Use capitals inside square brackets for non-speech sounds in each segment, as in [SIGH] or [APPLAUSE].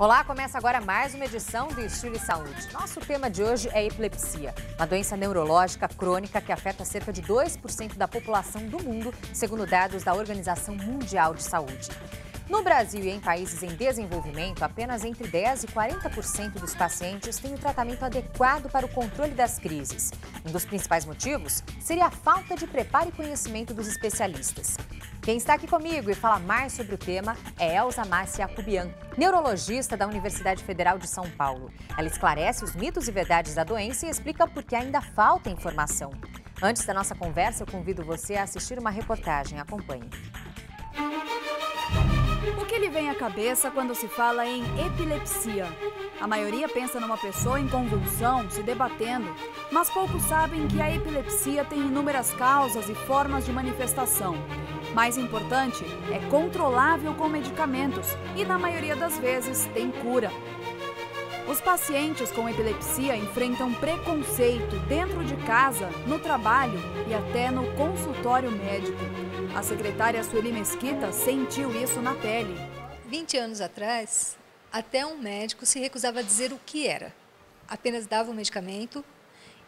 Olá, começa agora mais uma edição do Estilo e Saúde. Nosso tema de hoje é epilepsia, uma doença neurológica crônica que afeta cerca de 2% da população do mundo, segundo dados da Organização Mundial de Saúde. No Brasil e em países em desenvolvimento, apenas entre 10% e 40% dos pacientes têm o tratamento adequado para o controle das crises. Um dos principais motivos seria a falta de preparo e conhecimento dos especialistas. Quem está aqui comigo e fala mais sobre o tema é Elza Márcia Cubian, neurologista da Universidade Federal de São Paulo. Ela esclarece os mitos e verdades da doença e explica por que ainda falta informação. Antes da nossa conversa, eu convido você a assistir uma reportagem. Acompanhe. O que lhe vem à cabeça quando se fala em epilepsia? A maioria pensa numa pessoa em convulsão, se debatendo, mas poucos sabem que a epilepsia tem inúmeras causas e formas de manifestação. Mais importante, é controlável com medicamentos e, na maioria das vezes, tem cura. Os pacientes com epilepsia enfrentam preconceito dentro de casa, no trabalho e até no consultório médico. A secretária Sueli Mesquita sentiu isso na pele. 20 anos atrás, até um médico se recusava a dizer o que era. Apenas dava o um medicamento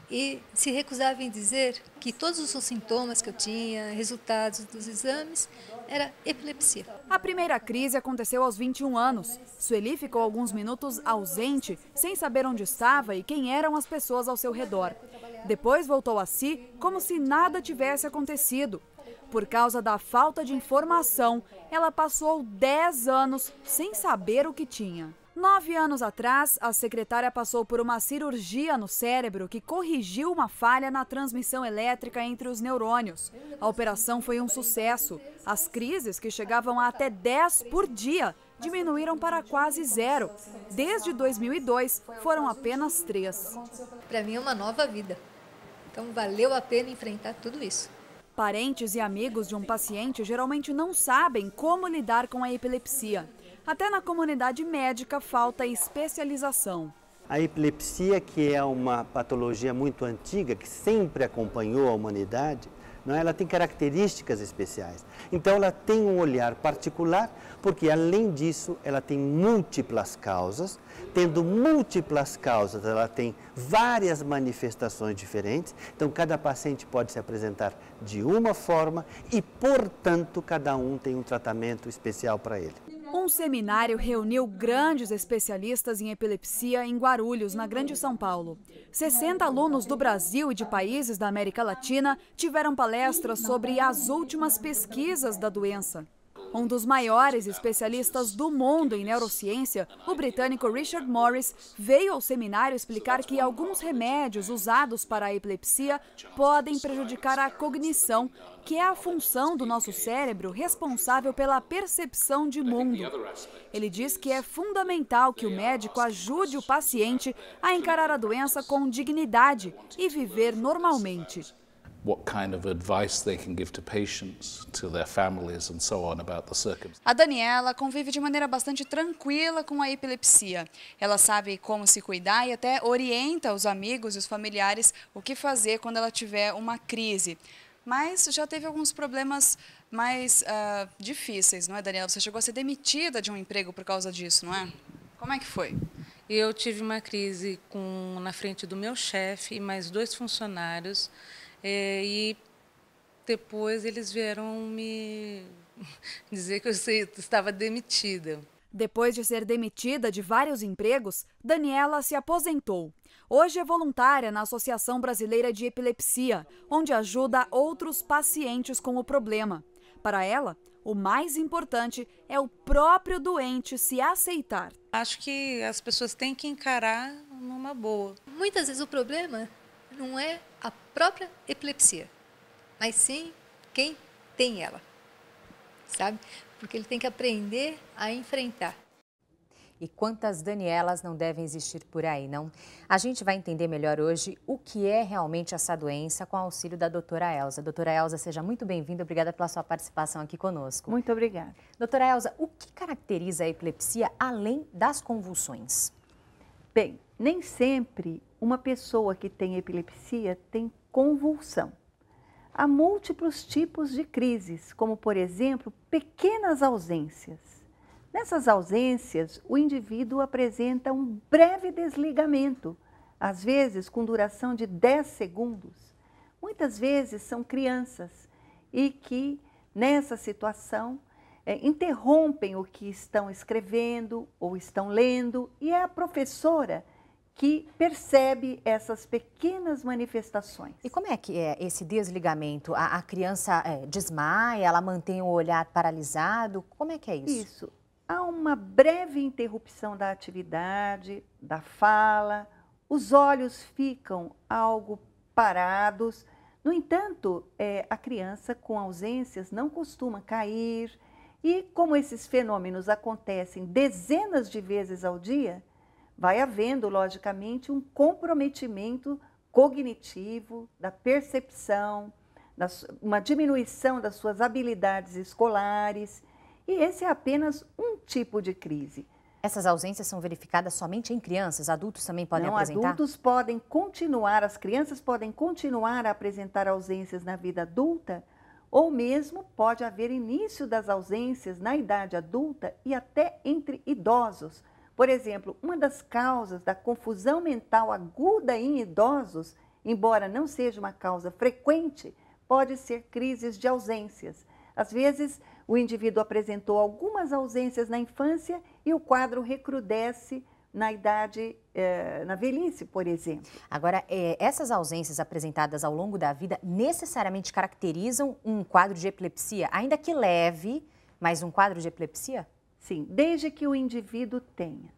e se recusava em dizer que todos os sintomas que eu tinha, resultados dos exames, era epilepsia. A primeira crise aconteceu aos 21 anos. Sueli ficou alguns minutos ausente, sem saber onde estava e quem eram as pessoas ao seu redor. Depois voltou a si como se nada tivesse acontecido. Por causa da falta de informação, ela passou 10 anos sem saber o que tinha. Nove anos atrás, a secretária passou por uma cirurgia no cérebro que corrigiu uma falha na transmissão elétrica entre os neurônios. A operação foi um sucesso. As crises, que chegavam a até 10 por dia, diminuíram para quase zero. Desde 2002, foram apenas três. Para mim é uma nova vida. Então valeu a pena enfrentar tudo isso. Parentes e amigos de um paciente geralmente não sabem como lidar com a epilepsia. Até na comunidade médica falta especialização. A epilepsia, que é uma patologia muito antiga, que sempre acompanhou a humanidade, não é? ela tem características especiais. Então ela tem um olhar particular, porque além disso ela tem múltiplas causas. Tendo múltiplas causas, ela tem várias manifestações diferentes. Então cada paciente pode se apresentar de uma forma e, portanto, cada um tem um tratamento especial para ele. Um seminário reuniu grandes especialistas em epilepsia em Guarulhos, na Grande São Paulo. 60 alunos do Brasil e de países da América Latina tiveram palestras sobre as últimas pesquisas da doença. Um dos maiores especialistas do mundo em neurociência, o britânico Richard Morris, veio ao seminário explicar que alguns remédios usados para a epilepsia podem prejudicar a cognição, que é a função do nosso cérebro responsável pela percepção de mundo. Ele diz que é fundamental que o médico ajude o paciente a encarar a doença com dignidade e viver normalmente. A Daniela convive de maneira bastante tranquila com a epilepsia. Ela sabe como se cuidar e até orienta os amigos e os familiares o que fazer quando ela tiver uma crise. Mas já teve alguns problemas mais uh, difíceis, não é, Daniela? Você chegou a ser demitida de um emprego por causa disso, não é? Como é que foi? Eu tive uma crise com, na frente do meu chefe e mais dois funcionários é, e depois eles vieram me [LAUGHS] dizer que eu estava demitida. Depois de ser demitida de vários empregos, Daniela se aposentou. Hoje é voluntária na Associação Brasileira de Epilepsia, onde ajuda outros pacientes com o problema. Para ela, o mais importante é o próprio doente se aceitar. Acho que as pessoas têm que encarar numa boa. Muitas vezes o problema não é a própria epilepsia, mas sim quem tem ela, sabe? Porque ele tem que aprender a enfrentar. E quantas Danielas não devem existir por aí, não? A gente vai entender melhor hoje o que é realmente essa doença com o auxílio da doutora Elza. Doutora Elza, seja muito bem-vinda, obrigada pela sua participação aqui conosco. Muito obrigada. Doutora Elza, o que caracteriza a epilepsia além das convulsões? Bem, nem sempre uma pessoa que tem epilepsia tem convulsão. Há múltiplos tipos de crises, como, por exemplo, pequenas ausências. Nessas ausências, o indivíduo apresenta um breve desligamento, às vezes com duração de 10 segundos. Muitas vezes são crianças e que, nessa situação, é, interrompem o que estão escrevendo ou estão lendo, e é a professora que percebe essas pequenas manifestações. E como é que é esse desligamento? A, a criança é, desmaia, ela mantém o olhar paralisado? Como é que é isso? Isso. Há uma breve interrupção da atividade, da fala, os olhos ficam algo parados. No entanto, é, a criança com ausências não costuma cair. E como esses fenômenos acontecem dezenas de vezes ao dia, vai havendo, logicamente, um comprometimento cognitivo, da percepção, uma diminuição das suas habilidades escolares. E esse é apenas um tipo de crise. Essas ausências são verificadas somente em crianças? Adultos também podem Não, apresentar? Adultos podem continuar, as crianças podem continuar a apresentar ausências na vida adulta, ou mesmo pode haver início das ausências na idade adulta e até entre idosos, por exemplo, uma das causas da confusão mental aguda em idosos, embora não seja uma causa frequente, pode ser crises de ausências. Às vezes, o indivíduo apresentou algumas ausências na infância e o quadro recrudesce na idade, eh, na velhice, por exemplo. Agora, eh, essas ausências apresentadas ao longo da vida necessariamente caracterizam um quadro de epilepsia, ainda que leve, mas um quadro de epilepsia? Sim, desde que o indivíduo tenha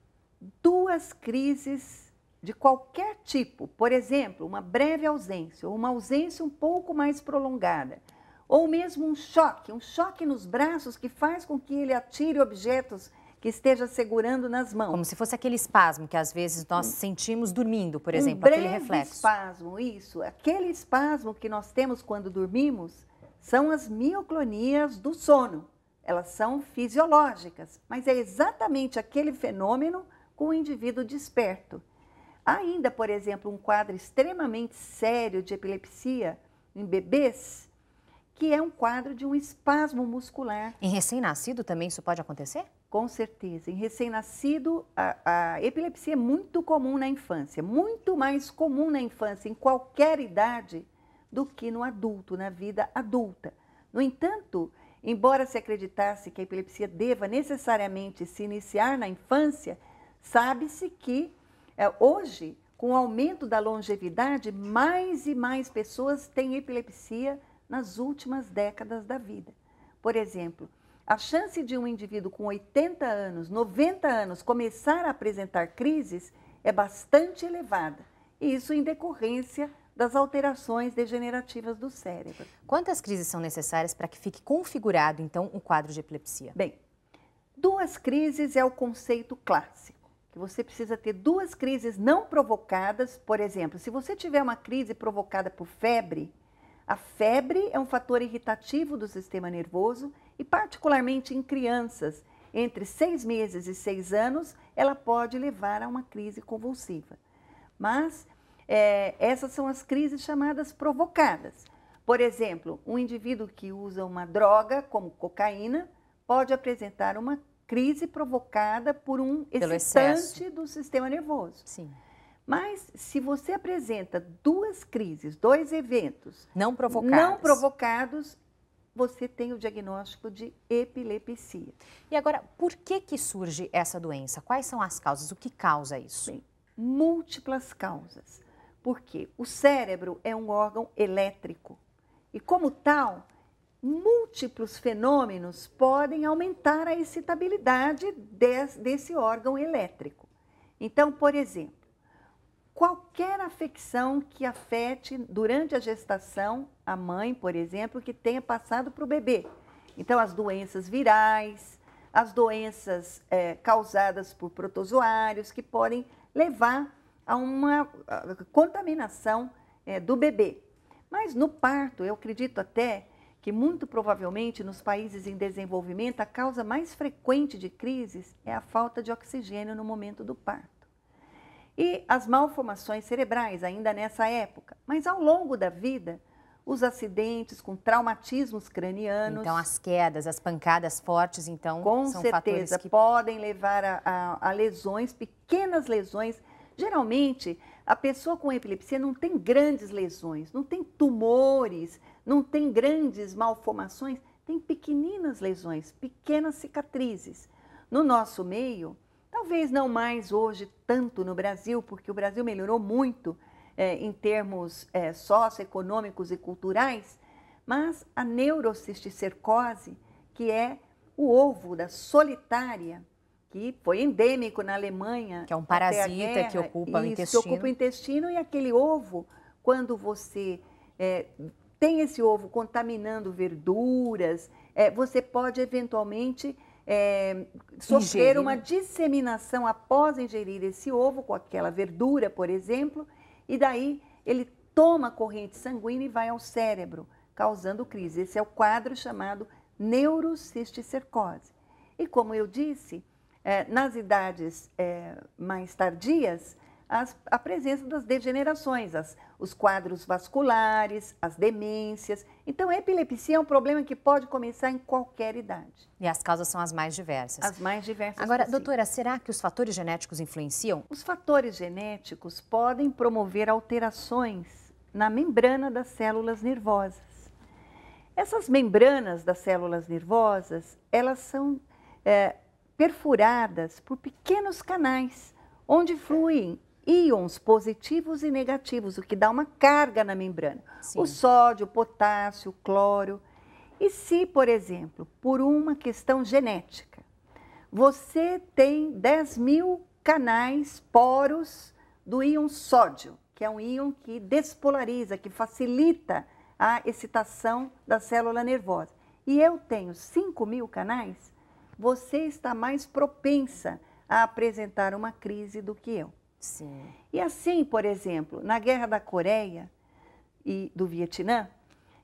duas crises de qualquer tipo, por exemplo, uma breve ausência, ou uma ausência um pouco mais prolongada, ou mesmo um choque, um choque nos braços que faz com que ele atire objetos que esteja segurando nas mãos. Como se fosse aquele espasmo que às vezes nós sentimos dormindo, por exemplo, um breve aquele reflexo. espasmo, isso. Aquele espasmo que nós temos quando dormimos são as mioclonias do sono. Elas são fisiológicas, mas é exatamente aquele fenômeno com o indivíduo desperto. ainda, por exemplo, um quadro extremamente sério de epilepsia em bebês, que é um quadro de um espasmo muscular. Em recém-nascido também isso pode acontecer? Com certeza. Em recém-nascido, a, a, epilepsia é muito comum na infância, muito mais comum na infância, em qualquer idade, do que no adulto, na vida adulta. No entanto, Embora se acreditasse que a epilepsia deva necessariamente se iniciar na infância, sabe-se que eh, hoje, com o aumento da longevidade, mais e mais pessoas têm epilepsia nas últimas décadas da vida. Por exemplo, a chance de um indivíduo com 80 anos, 90 anos começar a apresentar crises é bastante elevada, e isso em decorrência das alterações degenerativas do cérebro. Quantas crises são necessárias para que fique configurado, então, um quadro de epilepsia? Bem, duas crises é o conceito clássico, que você precisa ter duas crises não provocadas. Por exemplo, se você tiver uma crise provocada por febre, a febre é um fator irritativo do sistema nervoso e, particularmente em crianças entre seis meses e seis anos, ela pode levar a uma crise convulsiva. Mas é, essas são as crises chamadas provocadas. Por exemplo, um indivíduo que usa uma droga, como cocaína, pode apresentar uma crise provocada por um Pelo excitante excesso. do sistema nervoso. Sim. Mas se você apresenta duas crises, dois eventos não provocados, não provocados você tem o diagnóstico de epilepsia. E agora, por que que surge essa doença? Quais são as causas? O que causa isso? Bem, múltiplas causas. Porque o cérebro é um órgão elétrico e, como tal, múltiplos fenômenos podem aumentar a excitabilidade desse órgão elétrico. Então, por exemplo, qualquer afecção que afete durante a gestação a mãe, por exemplo, que tenha passado para o bebê. Então, as doenças virais, as doenças é, causadas por protozoários, que podem levar a uma contaminação é, do bebê. Mas no parto, eu acredito até que muito provavelmente nos países em desenvolvimento a causa mais frequente de crises é a falta de oxigênio no momento do parto. E as malformações cerebrais ainda nessa época, mas ao longo da vida, os acidentes com traumatismos cranianos. Então as quedas, as pancadas fortes, então, com são certeza que... podem levar a, a, a lesões, pequenas lesões Geralmente, a pessoa com epilepsia não tem grandes lesões, não tem tumores, não tem grandes malformações, tem pequeninas lesões, pequenas cicatrizes. No nosso meio, talvez não mais hoje tanto no Brasil, porque o Brasil melhorou muito é, em termos é, socioeconômicos e culturais, mas a neurocisticercose, que é o ovo da solitária que foi endêmico na Alemanha. Que é um parasita que ocupa o intestino. Que ocupa o intestino e aquele ovo, quando você é, tem esse ovo contaminando verduras, é, você pode eventualmente é, sofrer uma disseminação após ingerir esse ovo com aquela verdura, por exemplo, e daí ele toma corrente sanguínea e vai ao cérebro, causando crise. Esse é o quadro chamado neurocisticercose. E como eu disse, é, nas idades é, mais tardias, as, a presença das degenerações, as, os quadros vasculares, as demências. Então, a epilepsia é um problema que pode começar em qualquer idade. E as causas são as mais diversas. As mais diversas. Agora, doutora, será que os fatores genéticos influenciam? Os fatores genéticos podem promover alterações na membrana das células nervosas. Essas membranas das células nervosas, elas são é, perfuradas por pequenos canais onde fluem íons positivos e negativos, o que dá uma carga na membrana. Sim. O sódio, o potássio, o cloro. E se, por exemplo, por uma questão genética, você tem 10 mil canais poros do íon sódio, que é um íon que despolariza, que facilita a excitação da célula nervosa. E eu tenho 5 mil canais, você está mais propensa a apresentar uma crise do que eu. Sim. E assim, por exemplo, na guerra da Coreia e do Vietnã,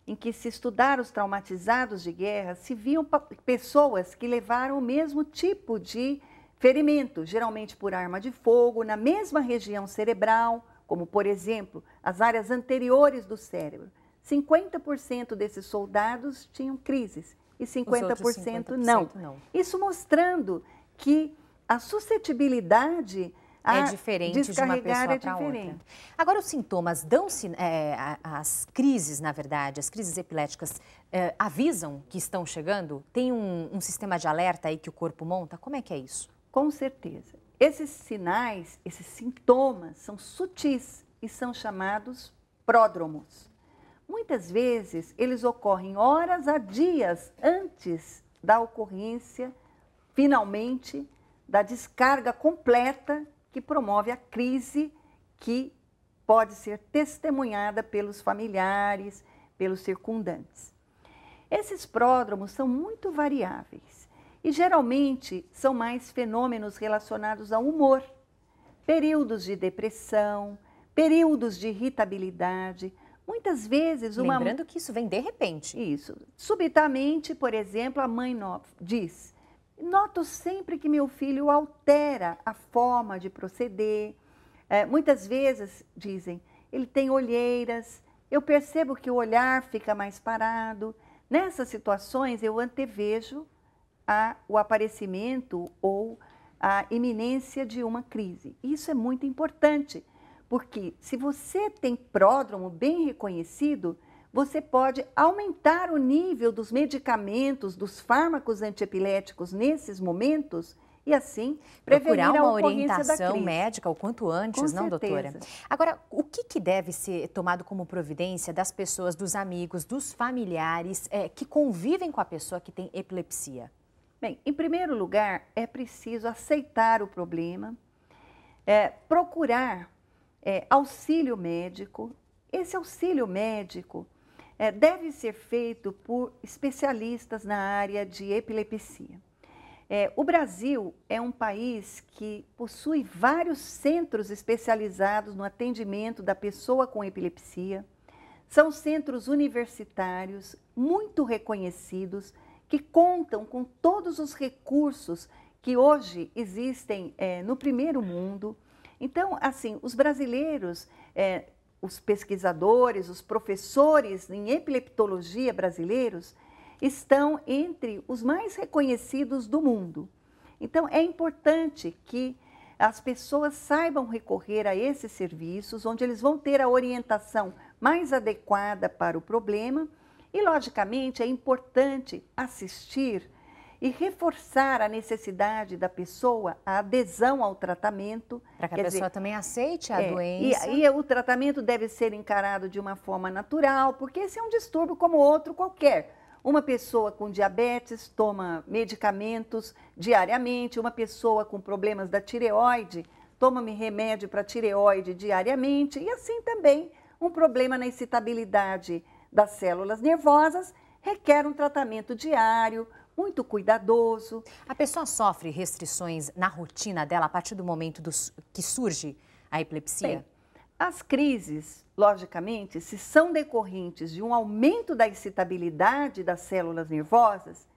em que se estudaram os traumatizados de guerra, se viam pessoas que levaram o mesmo tipo de ferimento, geralmente por arma de fogo, na mesma região cerebral, como por exemplo as áreas anteriores do cérebro. 50% desses soldados tinham crises e 50%, 50 não. não. Isso mostrando que a suscetibilidade é diferente de uma é pessoa é para outra. Agora, os sintomas dão-se, é, as crises, na verdade, as crises epiléticas é, avisam que estão chegando? Tem um, um, sistema de alerta aí que o corpo monta? Como é que é isso? Com certeza. Esses sinais, esses sintomas são sutis e são chamados pródromos. Muitas vezes eles ocorrem horas a dias antes da ocorrência, finalmente, da descarga completa que promove a crise que pode ser testemunhada pelos familiares, pelos circundantes. Esses pródromos são muito variáveis e geralmente são mais fenômenos relacionados ao humor, períodos de depressão, períodos de irritabilidade, Muitas vezes uma. Lembrando que isso vem de repente. Isso. Subitamente, por exemplo, a mãe no... diz: Noto sempre que meu filho altera a forma de proceder. É, muitas vezes dizem: ele tem olheiras, eu percebo que o olhar fica mais parado. Nessas situações, eu antevejo a, o aparecimento ou a iminência de uma crise. Isso é muito importante, porque se você tem pródromo bem reconhecido, você pode aumentar o nível dos medicamentos, dos fármacos antiepiléticos nesses momentos e assim prevenir Procurar uma orientação médica o quanto antes, Com não, certeza. doutora? Agora, o que, que, deve ser tomado como providência das pessoas, dos amigos, dos familiares é, que convivem com a pessoa que tem epilepsia? Bem, em primeiro lugar, é preciso aceitar o problema, é, procurar é, auxílio médico. Esse auxílio médico é, deve ser feito por especialistas na área de epilepsia. É, o Brasil é um país que possui vários centros especializados no atendimento da pessoa com epilepsia. São centros universitários muito reconhecidos que contam com todos os recursos que hoje existem é, no primeiro mundo. Então, assim, os brasileiros, é, os pesquisadores, os professores em epileptologia brasileiros estão entre os mais reconhecidos do mundo. Então, é importante que as pessoas saibam recorrer a esses serviços, onde eles vão ter a orientação mais adequada para o problema. E, logicamente, é importante assistir e reforçar a necessidade da pessoa, a adesão ao tratamento. Para que a pessoa dizer, também aceite a é, doença. E, e, o tratamento deve ser encarado de uma forma natural, porque esse é um distúrbio como outro qualquer. Uma pessoa com diabetes toma medicamentos diariamente, uma pessoa com problemas da tireoide toma remédio para tireoide diariamente, e assim também um problema na excitabilidade das células nervosas requer um tratamento diário, muito cuidadoso. A pessoa sofre restrições na rotina dela a partir do momento que surge a epilepsia? Bem, as crises, logicamente, se são decorrentes de um aumento da excitabilidade das células nervosas,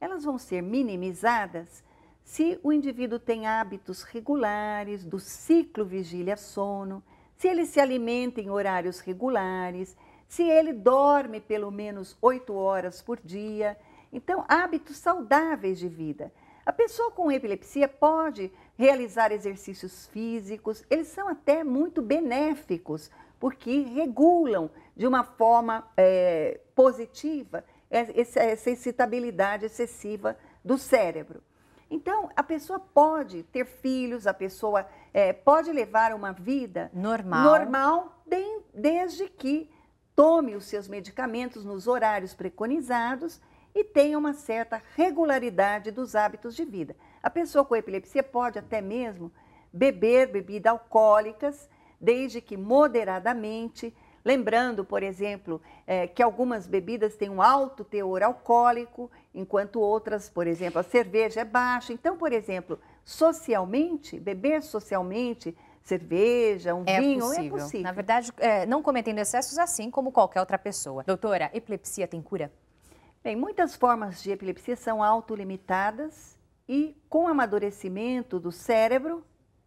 elas vão ser minimizadas se o indivíduo tem hábitos regulares do ciclo vigília-sono, se ele se alimenta em horários regulares, se ele dorme pelo menos 8 horas por dia, então, hábitos saudáveis de vida. A pessoa com epilepsia pode realizar exercícios físicos, eles são até muito benéficos, porque regulam de uma forma é, positiva essa, excitabilidade excessiva do cérebro. Então, a pessoa pode ter filhos, a pessoa é, pode levar uma vida normal, normal de, desde que tome os seus medicamentos nos horários preconizados e tenha uma certa regularidade dos hábitos de vida. A pessoa com epilepsia pode até mesmo beber bebidas alcoólicas, desde que moderadamente, lembrando, por exemplo, é, que algumas bebidas têm um alto teor alcoólico, enquanto outras, por exemplo, a cerveja é baixa. Então, por exemplo, socialmente, beber socialmente, cerveja, um é vinho, possível. é possível. Na verdade, é, não cometendo excessos assim como qualquer outra pessoa. Doutora, epilepsia tem cura? Bem, muitas formas de epilepsia são autolimitadas e, com o amadurecimento do cérebro,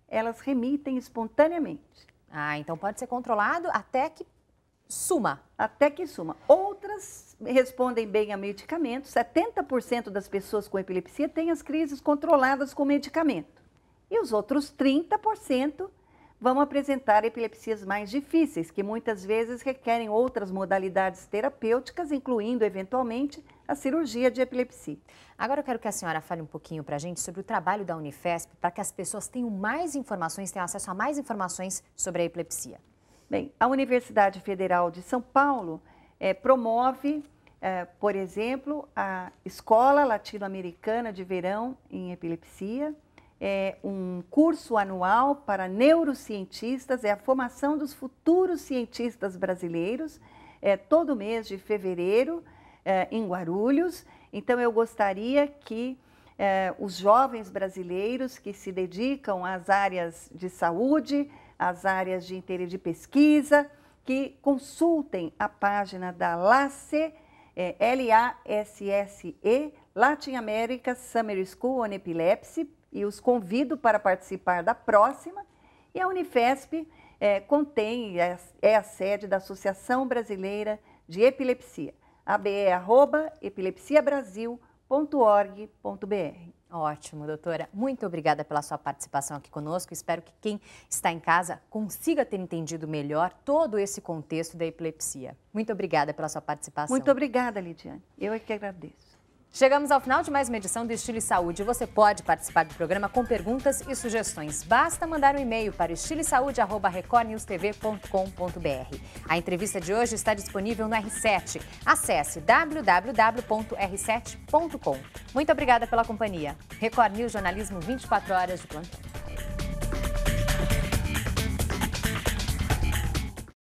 elas remitem espontaneamente. Ah, então pode ser controlado até que suma. Até que suma. Outras respondem bem a medicamentos. 70% das pessoas com epilepsia têm as crises controladas com medicamento. E os outros 30% Vamos apresentar epilepsias mais difíceis, que muitas vezes requerem outras modalidades terapêuticas, incluindo, eventualmente, a cirurgia de epilepsia. Agora eu quero que a senhora fale um pouquinho para a gente sobre o trabalho da Unifesp, para que as pessoas tenham mais informações, tenham acesso a mais informações sobre a epilepsia. Bem, a Universidade Federal de São Paulo é, promove, é, por exemplo, a Escola Latino-Americana de Verão em Epilepsia, é, um curso anual para neurocientistas, é a formação dos futuros cientistas brasileiros, é todo mês de fevereiro, é, em Guarulhos. Então, eu gostaria que é, os jovens brasileiros que se dedicam às áreas de saúde, às áreas de interesse de pesquisa, que consultem a página da LASSE, é, L-A-S-S-E, Latin America Summer School on Epilepsy, e os convido para participar da próxima. E a Unifesp é, contém, é, é, a sede da Associação Brasileira de Epilepsia, abe.epilepsiabrasil.org.br. Ótimo, doutora. Muito obrigada pela sua participação aqui conosco. Espero que quem está em casa consiga ter entendido melhor todo esse contexto da epilepsia. Muito obrigada pela sua participação. Muito obrigada, Lidiane. Eu é que agradeço. Chegamos ao final de mais uma edição do Estilo e Saúde. Você pode participar do programa com perguntas e sugestões. Basta mandar um e-mail para estilisaude.recordnewstv.com.br. A entrevista de hoje está disponível no R7. Acesse www.r7.com. Muito obrigada pela companhia. Record News Jornalismo 24 horas de plantão.